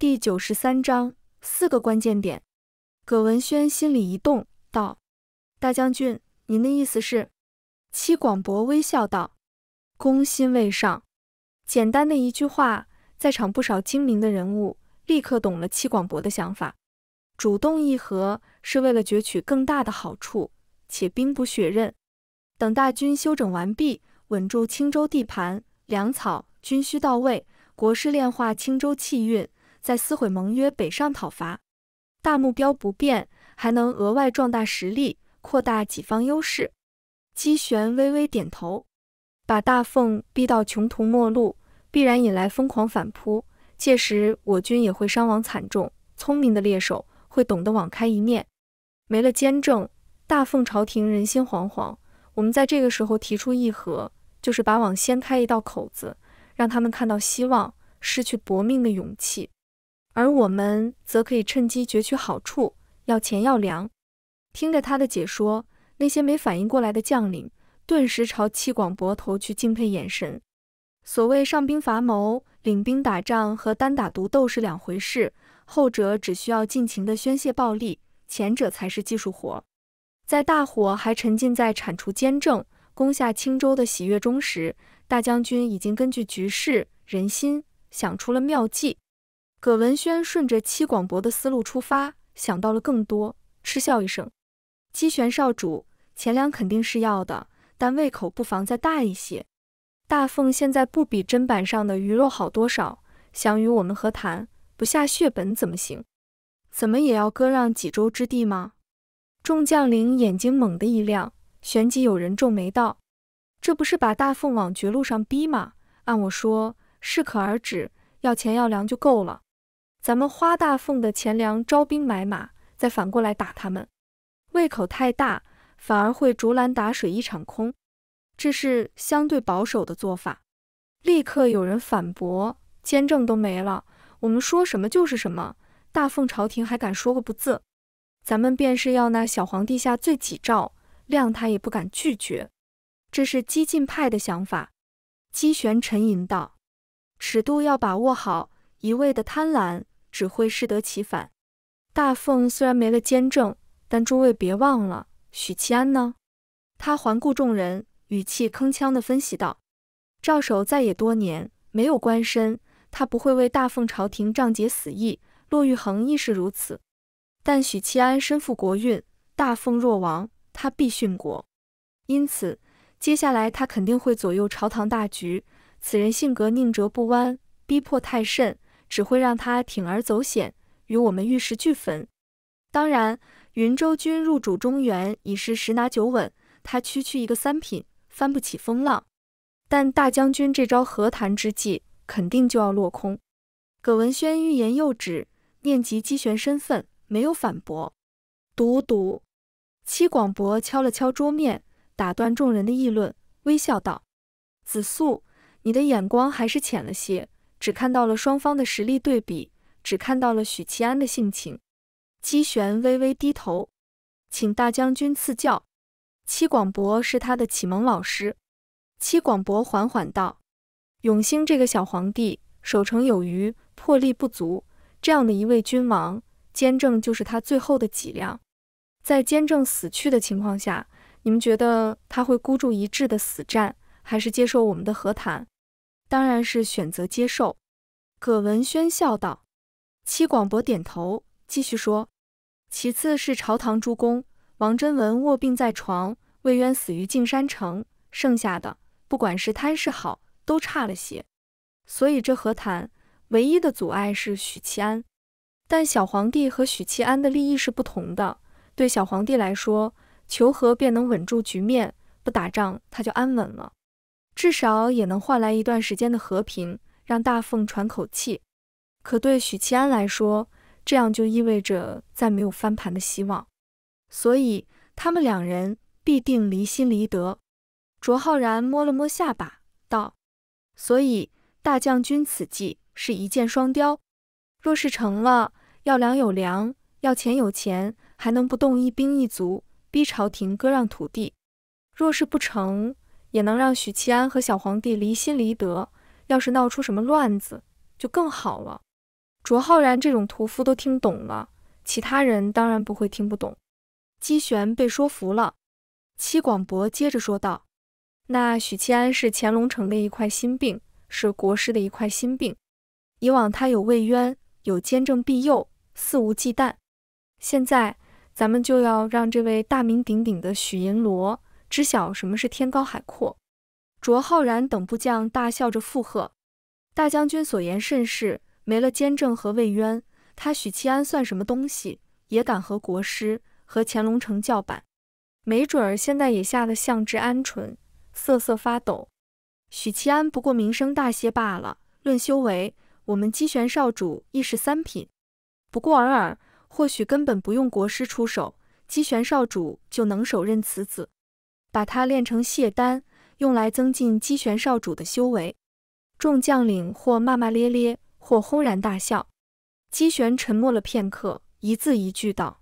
第九十三章四个关键点。葛文轩心里一动，道：“大将军，您的意思是？”戚广博微笑道：“攻心未上。”简单的一句话，在场不少精明的人物立刻懂了戚广博的想法。主动议和是为了攫取更大的好处，且兵不血刃。等大军休整完毕，稳住青州地盘，粮草、军需到位，国师炼化青州气运。再撕毁盟约，北上讨伐，大目标不变，还能额外壮大实力，扩大己方优势。姬玄微微点头，把大凤逼到穷途末路，必然引来疯狂反扑，届时我军也会伤亡惨重。聪明的猎手会懂得网开一面。没了监政，大凤朝廷人心惶惶，我们在这个时候提出议和，就是把网掀开一道口子，让他们看到希望，失去搏命的勇气。而我们则可以趁机攫取好处，要钱要粮。听着他的解说，那些没反应过来的将领顿时朝戚广博投去敬佩眼神。所谓上兵伐谋，领兵打仗和单打独斗是两回事，后者只需要尽情的宣泄暴力，前者才是技术活。在大伙还沉浸在铲除奸政、攻下青州的喜悦中时，大将军已经根据局势人心想出了妙计。葛文轩顺着戚广博的思路出发，想到了更多，嗤笑一声：“姬玄少主，钱粮肯定是要的，但胃口不妨再大一些。大凤现在不比砧板上的鱼肉好多少，想与我们和谈，不下血本怎么行？怎么也要割让几州之地吗？”众将领眼睛猛地一亮，旋即有人皱眉道：“这不是把大凤往绝路上逼吗？按我说，适可而止，要钱要粮就够了。”咱们花大奉的钱粮招兵买马，再反过来打他们，胃口太大，反而会竹篮打水一场空。这是相对保守的做法。立刻有人反驳，监证都没了，我们说什么就是什么，大奉朝廷还敢说个不字？咱们便是要那小皇帝下罪己诏，谅他也不敢拒绝。这是激进派的想法。姬玄沉吟道：“尺度要把握好，一味的贪婪。”只会适得其反。大凤虽然没了监正，但诸位别忘了许七安呢。他环顾众人，语气铿锵地分析道：“赵守在野多年，没有官身，他不会为大凤朝廷仗节死义。骆玉衡亦是如此。但许七安身负国运，大凤若亡，他必殉国。因此，接下来他肯定会左右朝堂大局。此人性格宁折不弯，逼迫太甚。”只会让他铤而走险，与我们玉石俱焚。当然，云州军入主中原已是十拿九稳，他区区一个三品，翻不起风浪。但大将军这招和谈之计，肯定就要落空。葛文轩欲言又止，念及姬玄身份，没有反驳。读读，戚广博敲了敲桌面，打断众人的议论，微笑道：“子素，你的眼光还是浅了些。”只看到了双方的实力对比，只看到了许七安的性情。姬玄微微低头，请大将军赐教。戚广博是他的启蒙老师。戚广博缓缓道：“永兴这个小皇帝，守城有余，魄力不足。这样的一位君王，监政就是他最后的脊梁。在监政死去的情况下，你们觉得他会孤注一掷的死战，还是接受我们的和谈？”当然是选择接受，葛文轩笑道。戚广博点头，继续说：“其次是朝堂诸公，王贞文卧病在床，魏渊死于静山城，剩下的不管是贪是好，都差了些。所以这和谈唯一的阻碍是许七安。但小皇帝和许七安的利益是不同的。对小皇帝来说，求和便能稳住局面，不打仗他就安稳了。”至少也能换来一段时间的和平，让大凤喘口气。可对许七安来说，这样就意味着再没有翻盘的希望。所以他们两人必定离心离德。卓浩然摸了摸下巴，道：“所以大将军此计是一箭双雕。若是成了，要粮有粮，要钱有钱，还能不动一兵一卒，逼朝廷割让土地。若是不成……”也能让许七安和小皇帝离心离德，要是闹出什么乱子，就更好了。卓浩然这种屠夫都听懂了，其他人当然不会听不懂。姬玄被说服了。戚广博接着说道：“那许七安是乾隆城的一块心病，是国师的一块心病。以往他有魏渊，有监政庇佑，肆无忌惮。现在咱们就要让这位大名鼎鼎的许银罗。”知晓什么是天高海阔，卓浩然等部将大笑着附和：“大将军所言甚是，没了监正和魏渊，他许七安算什么东西？也敢和国师和乾隆城叫板？没准儿现在也吓得像只鹌鹑，瑟瑟发抖。许七安不过名声大些罢了，论修为，我们姬玄少主亦是三品，不过尔尔。或许根本不用国师出手，姬玄少主就能手刃此子。”把它炼成血丹，用来增进姬玄少主的修为。众将领或骂骂咧咧，或轰然大笑。姬玄沉默了片刻，一字一句道：“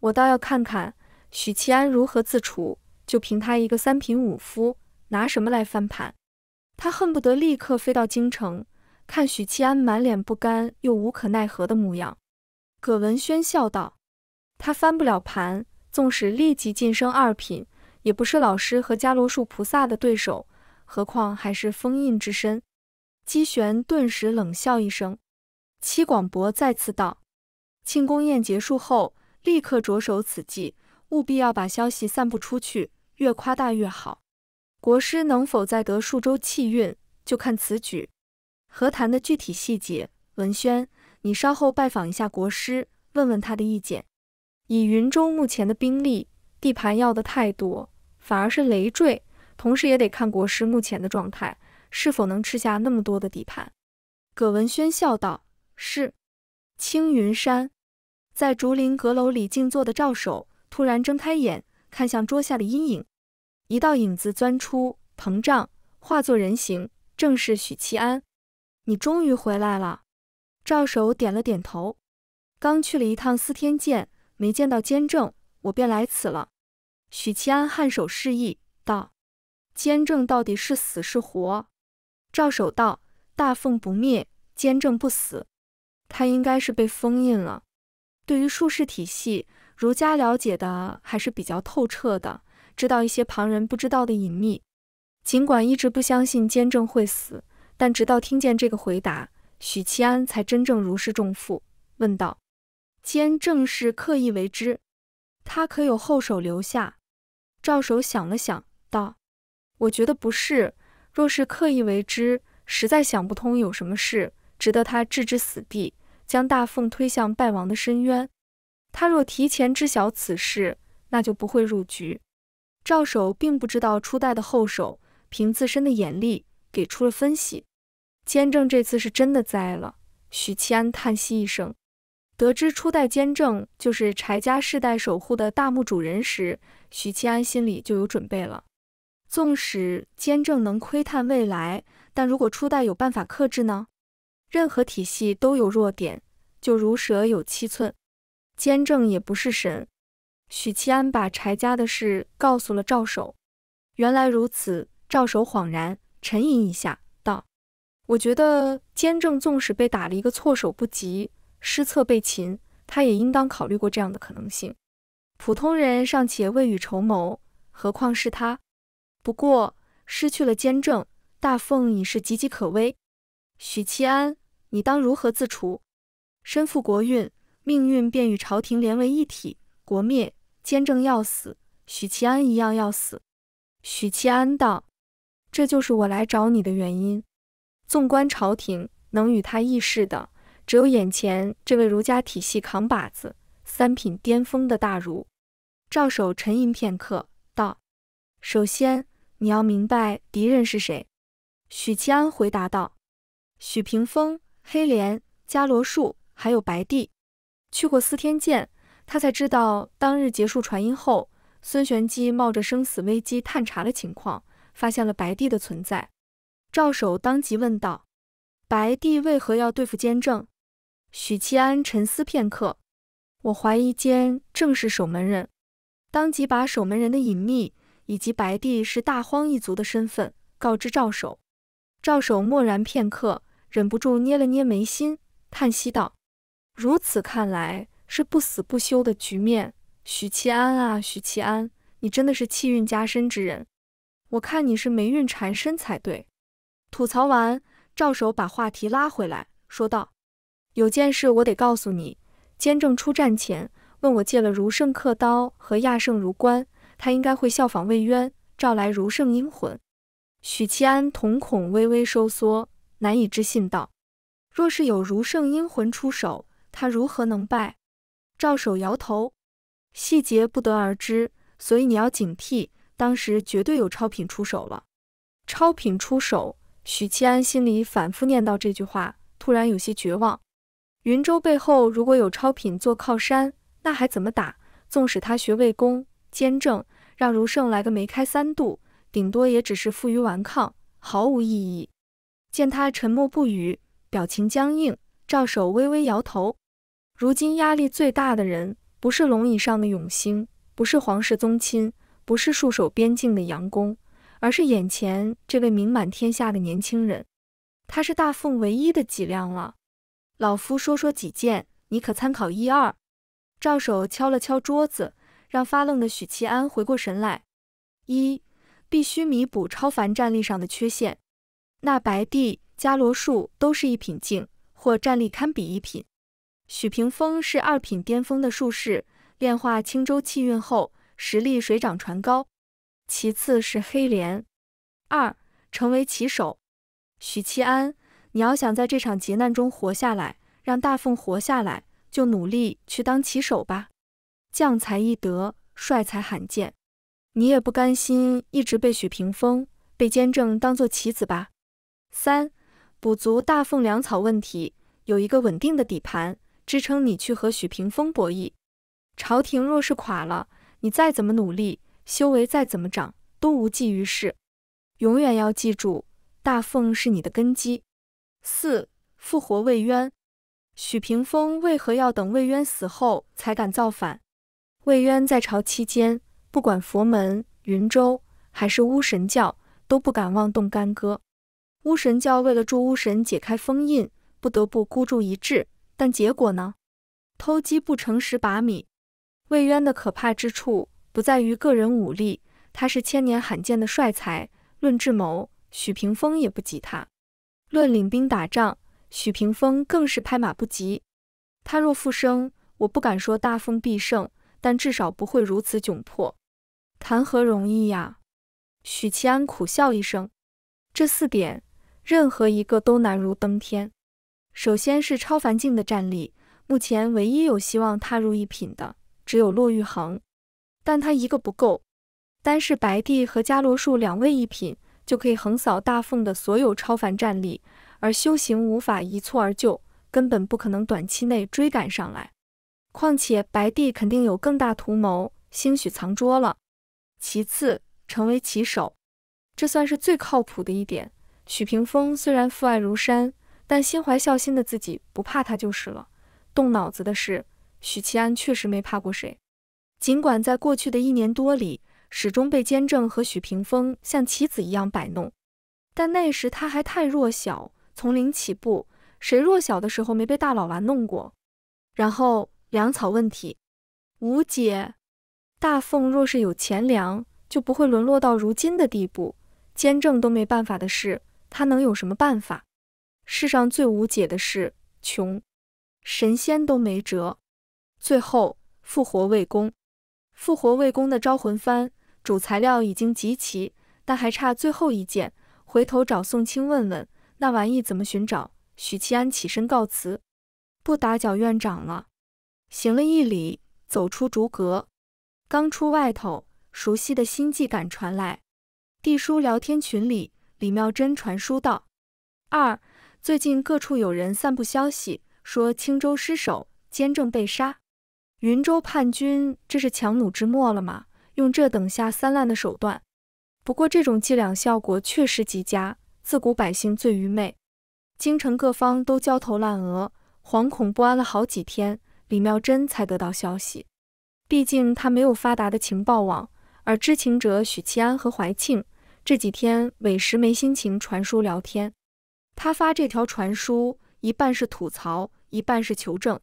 我倒要看看许七安如何自处。就凭他一个三品武夫，拿什么来翻盘？”他恨不得立刻飞到京城，看许七安满脸不甘又无可奈何的模样。葛文轩笑道：“他翻不了盘，纵使立即晋升二品。”也不是老师和伽罗树菩萨的对手，何况还是封印之身。姬玄顿时冷笑一声。七广博再次道：“庆功宴结束后，立刻着手此计，务必要把消息散布出去，越夸大越好。国师能否再得数周气运，就看此举。和谈的具体细节，文轩，你稍后拜访一下国师，问问他的意见。以云州目前的兵力，地盘要的太多。”反而是累赘，同时也得看国师目前的状态是否能吃下那么多的地盘。葛文轩笑道：“是。”青云山，在竹林阁楼里静坐的赵守突然睁开眼，看向桌下的阴影，一道影子钻出，膨胀，化作人形，正是许七安。你终于回来了。赵守点了点头。刚去了一趟司天监，没见到监正，我便来此了。许七安颔首示意道：“监正到底是死是活？”赵守道：“大奉不灭，监正不死。他应该是被封印了。”对于术士体系，儒家了解的还是比较透彻的，知道一些旁人不知道的隐秘。尽管一直不相信监正会死，但直到听见这个回答，许七安才真正如释重负，问道：“监正是刻意为之？”他可有后手留下？赵守想了想，道：“我觉得不是。若是刻意为之，实在想不通有什么事值得他置之死地，将大凤推向败亡的深渊。他若提前知晓此事，那就不会入局。”赵守并不知道初代的后手，凭自身的眼力给出了分析。监正这次是真的栽了。许七安叹息一声。得知初代监正就是柴家世代守护的大墓主人时，许七安心里就有准备了。纵使监正能窥探未来，但如果初代有办法克制呢？任何体系都有弱点，就如蛇有七寸，监正也不是神。许七安把柴家的事告诉了赵守，原来如此，赵守恍然，沉吟一下道：“我觉得监正纵使被打了一个措手不及。”失策被擒，他也应当考虑过这样的可能性。普通人尚且未雨绸缪，何况是他？不过失去了监正，大凤已是岌岌可危。许七安，你当如何自处？身负国运，命运便与朝廷连为一体。国灭，监正要死，许七安一样要死。许七安道：“这就是我来找你的原因。纵观朝廷，能与他议事的……”只有眼前这位儒家体系扛把子、三品巅峰的大儒赵守沉吟片刻，道：“首先你要明白敌人是谁。”许其安回答道：“许平风、黑莲、伽罗树，还有白帝。”去过司天监，他才知道当日结束传音后，孙玄机冒着生死危机探查了情况，发现了白帝的存在。赵守当即问道：“白帝为何要对付监正？”许七安沉思片刻，我怀疑间正是守门人，当即把守门人的隐秘以及白帝是大荒一族的身份告知赵守。赵守默然片刻，忍不住捏了捏眉心，叹息道：“如此看来，是不死不休的局面。”许七安啊，许七安，你真的是气运加身之人，我看你是霉运缠身才对。”吐槽完，赵守把话题拉回来，说道。有件事我得告诉你，监正出战前问我借了儒圣刻刀和亚圣儒冠，他应该会效仿魏渊召来儒圣阴魂。许七安瞳孔微微收缩，难以置信道：“若是有儒圣阴魂出手，他如何能败？”赵守摇头，细节不得而知，所以你要警惕，当时绝对有超品出手了。超品出手，许七安心里反复念叨这句话，突然有些绝望。云州背后如果有超品做靠山，那还怎么打？纵使他学魏公监正，让儒圣来个梅开三度，顶多也只是负隅顽抗，毫无意义。见他沉默不语，表情僵硬，赵守微微摇头。如今压力最大的人，不是龙椅上的永兴，不是皇室宗亲，不是戍守边境的杨公，而是眼前这位名满天下的年轻人。他是大宋唯一的脊梁了。老夫说说几件，你可参考一二。赵守敲了敲桌子，让发愣的许七安回过神来。一，必须弥补超凡战力上的缺陷。那白帝、伽罗术都是一品境，或战力堪比一品。许平风是二品巅峰的术士，炼化青州气运后，实力水涨船高。其次是黑莲。二，成为棋手。许七安。你要想在这场劫难中活下来，让大凤活下来，就努力去当棋手吧。将才易得，帅才罕见。你也不甘心一直被许平风、被监正当做棋子吧？三，补足大凤粮草问题，有一个稳定的底盘支撑你去和许平风博弈。朝廷若是垮了，你再怎么努力，修为再怎么长，都无济于事。永远要记住，大凤是你的根基。四复活魏渊，许平风为何要等魏渊死后才敢造反？魏渊在朝期间，不管佛门、云州还是巫神教，都不敢妄动干戈。巫神教为了助巫神解开封印，不得不孤注一掷，但结果呢？偷鸡不成蚀把米。魏渊的可怕之处不在于个人武力，他是千年罕见的帅才。论智谋，许平风也不及他。论领兵打仗，许平风更是拍马不及。他若复生，我不敢说大风必胜，但至少不会如此窘迫。谈何容易呀！许七安苦笑一声，这四点任何一个都难如登天。首先是超凡境的战力，目前唯一有希望踏入一品的只有骆玉衡，但他一个不够，单是白帝和伽罗术两位一品。就可以横扫大奉的所有超凡战力，而修行无法一蹴而就，根本不可能短期内追赶上来。况且白帝肯定有更大图谋，兴许藏拙了。其次，成为棋手，这算是最靠谱的一点。许平风虽然父爱如山，但心怀孝心的自己不怕他就是了。动脑子的是许其安确实没怕过谁。尽管在过去的一年多里。始终被监正和许平风像棋子一样摆弄，但那时他还太弱小，从零起步。谁弱小的时候没被大佬玩弄过？然后粮草问题无解。大凤若是有钱粮，就不会沦落到如今的地步。监正都没办法的事，他能有什么办法？世上最无解的是穷，神仙都没辙。最后复活魏公，复活魏公的招魂幡。主材料已经集齐，但还差最后一件。回头找宋清问问那玩意怎么寻找。许七安起身告辞，不打搅院长了，行了一礼，走出竹阁。刚出外头，熟悉的心悸感传来。地书聊天群里，李妙真传书道：“二，最近各处有人散布消息，说青州失守，监正被杀，云州叛军这是强弩之末了吗？”用这等下三滥的手段，不过这种伎俩效果确实极佳。自古百姓最愚昧，京城各方都焦头烂额、惶恐不安了好几天。李妙珍才得到消息，毕竟他没有发达的情报网，而知情者许七安和怀庆这几天委实没心情传书聊天。他发这条传书，一半是吐槽，一半是求证。